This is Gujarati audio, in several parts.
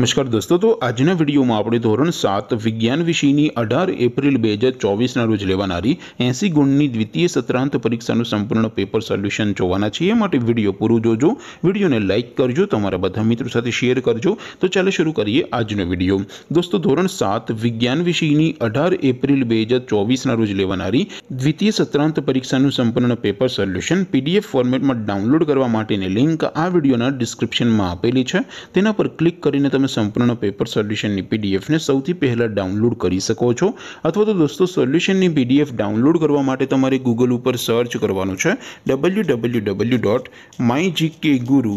नमस्कार दोस्तों तो आज ने वीडियो में आप लोग ધોરણ 7 বিজ্ঞান วิ ષયની 18 એપ્રિલ 2024 ના રોજ લેવાણારી 80 ગુણની દ્વિતીય સત્રાંત પરીક્ષાનું સંપૂર્ણ પેપર સોલ્યુશન જોવાના છે માટે વિડિયો પૂરું જોજો વિડિયોને લાઈક કરજો તમારા બધા મિત્રો સાથે શેર કરજો તો ચાલો શરુ કરીએ આજનો વિડિયો दोस्तों ધોરણ 7 বিজ্ঞান วิ ષયની 18 એપ્રિલ 2024 ના રોજ લેવાણારી દ્વિતીય સત્રાંત પરીક્ષાનું સંપૂર્ણ પેપર સોલ્યુશન PDF ફોર્મેટમાં ડાઉનલોડ કરવા માટેની લિંક આ વિડિયોના ડિસ્ક્રિપ્શનમાં આપેલી છે તેના પર ક્લિક કરીને संपूर्ण पेपर सॉल्यूशन नि पीडीएफ ने સૌથી પહેલે ડાઉનલોડ કરી શકો છો અથવા તો દોસ્તો સોલ્યુશન ની પીડીએફ ડાઉનલોડ કરવા માટે તમારે Google ઉપર સર્ચ કરવાનું છે www.mygkguru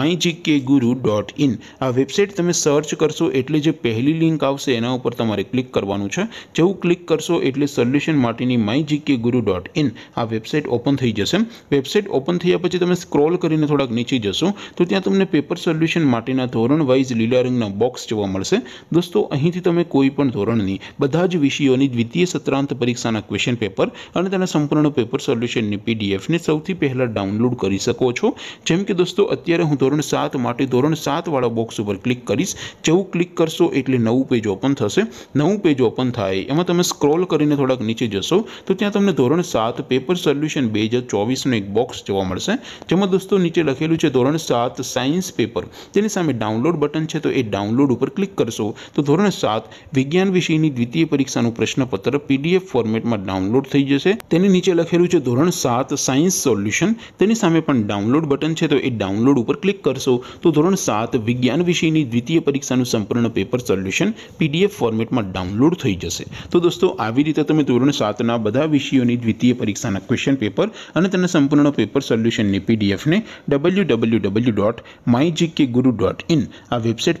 mygkguru.in આ વેબસાઈટ તમે સર્ચ કરશો એટલે જે પહેલી લિંક આવશે તેના ઉપર તમારે ક્લિક કરવાનું છે જેઉ ક્લિક કરશો એટલે સોલ્યુશન માટેની mygkguru.in આ વેબસાઈટ ઓપન થઈ જશે વેબસાઈટ ઓપન થયા પછી તમે સ્ક્રોલ કરીને થોડા નીચે જશો તો ત્યાં તમને પેપર સોલ્યુશન માટેના ધોરણ વાઇઝ લીડર નો બોક્સ જોવા મળશે દોસ્તો અહીંથી તમે કોઈ પણ ધોરણની બધા જ વિષયોની દ્વિતીય સત્રાંત પરીક્ષાના ક્વેશ્ચન પેપર અને તેના સંપૂર્ણ પેપર સોલ્યુશનની પીડીએફ ને સૌથી પહેલા ડાઉનલોડ કરી શકો છો જેમ કે દોસ્તો અત્યારે હું ધોરણ 7 માટે ધોરણ 7 વાળો બોક્સ ઉપર ક્લિક કરીશ જેવું ક્લિક કરશો એટલે નવું પેજ ઓપન થશે નવું પેજ ઓપન થાય એમાં તમે સ્ક્રોલ કરીને થોડક નીચે જશો તો ત્યાં તમને ધોરણ 7 પેપર સોલ્યુશન 2024 નો એક બોક્સ જોવા મળશે જેમાં દોસ્તો નીચે લખેલું છે ધોરણ 7 સાયન્સ પેપર તેની સાથે અમે ડાઉનલોડ બટન છે તો ઈ ડાઉનલોડ ઉપર ક્લિક કરશો તો ધોરણ 7 વિજ્ઞાન વિષયની દ્વિતીય પરીક્ષાનું પ્રશ્નપત્ર PDF ફોર્મેટમાં ડાઉનલોડ થઈ જશે તેની નીચે લખેલું છે ધોરણ 7 સાયન્સ સોલ્યુશન તેની સામે પણ ડાઉનલોડ બટન છે તો એ ડાઉનલોડ ઉપર ક્લિક કરશો તો ધોરણ 7 વિજ્ઞાન વિષયની દ્વિતીય પરીક્ષાનું સંપૂર્ણ પેપર સોલ્યુશન PDF ફોર્મેટમાં ડાઉનલોડ થઈ જશે તો દોસ્તો આવી રીતે તમે ધોરણ 7 ના બધા વિષયોની દ્વિતીય પરીક્ષાના ક્વેશ્ચન પેપર અને તેનું સંપૂર્ણ પેપર સોલ્યુશન ને PDF ને www.mygkguru.in આ વેબસાઈટ